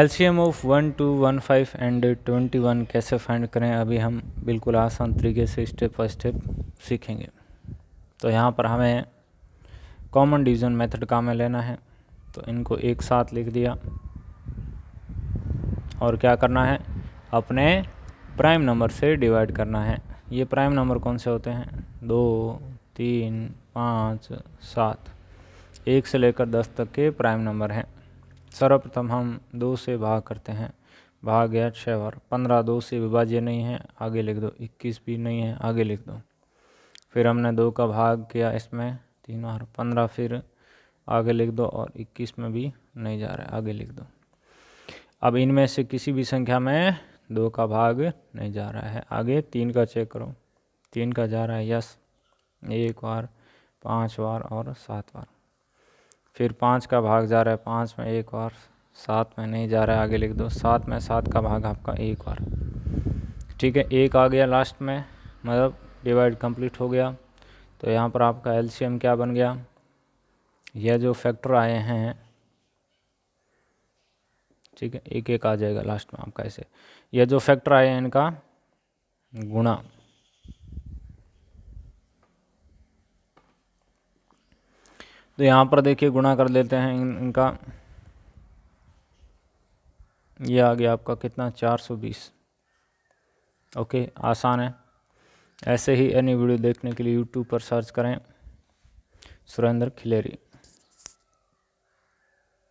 LCM of one two one five and twenty one कैसे find करें अभी हम बिल्कुल आसान तरीके से स्टेप बाई स्टेप सीखेंगे तो यहाँ पर हमें कॉमन डिवीजन मेथड काम में लेना है तो इनको एक साथ लिख दिया और क्या करना है अपने प्राइम नंबर से डिवाइड करना है ये प्राइम नंबर कौन से होते हैं दो तीन पाँच सात एक से लेकर दस तक के प्राइम नंबर हैं सर्वप्रथम हम दो से भाग करते हैं भाग गया छः बार पंद्रह दो से विभाज्य नहीं है आगे लिख दो इक्कीस भी नहीं है आगे लिख दो फिर हमने दो का भाग किया इसमें तीन बार पंद्रह फिर आगे लिख दो और इक्कीस में भी नहीं जा रहा है आगे लिख दो अब इनमें से किसी भी संख्या में दो का भाग नहीं जा रहा है आगे तीन का चेक करो तीन का जा रहा है यस एक बार पाँच बार और सात बार फिर पाँच का भाग जा रहा है पाँच में एक बार सात में नहीं जा रहा है आगे लिख दो सात में सात का भाग आपका एक बार ठीक है एक आ गया लास्ट में मतलब डिवाइड कंप्लीट हो गया तो यहाँ पर आपका एलसीएम क्या बन गया यह जो फैक्टर आए हैं ठीक है एक एक आ जाएगा लास्ट में आपका ऐसे यह जो फैक्टर आए हैं इनका गुणा तो यहाँ पर देखिए गुणा कर लेते हैं इन, इनका ये आ गया आपका कितना 420 ओके आसान है ऐसे ही एनी वीडियो देखने के लिए यूट्यूब पर सर्च करें सुरेंद्र खिलेरी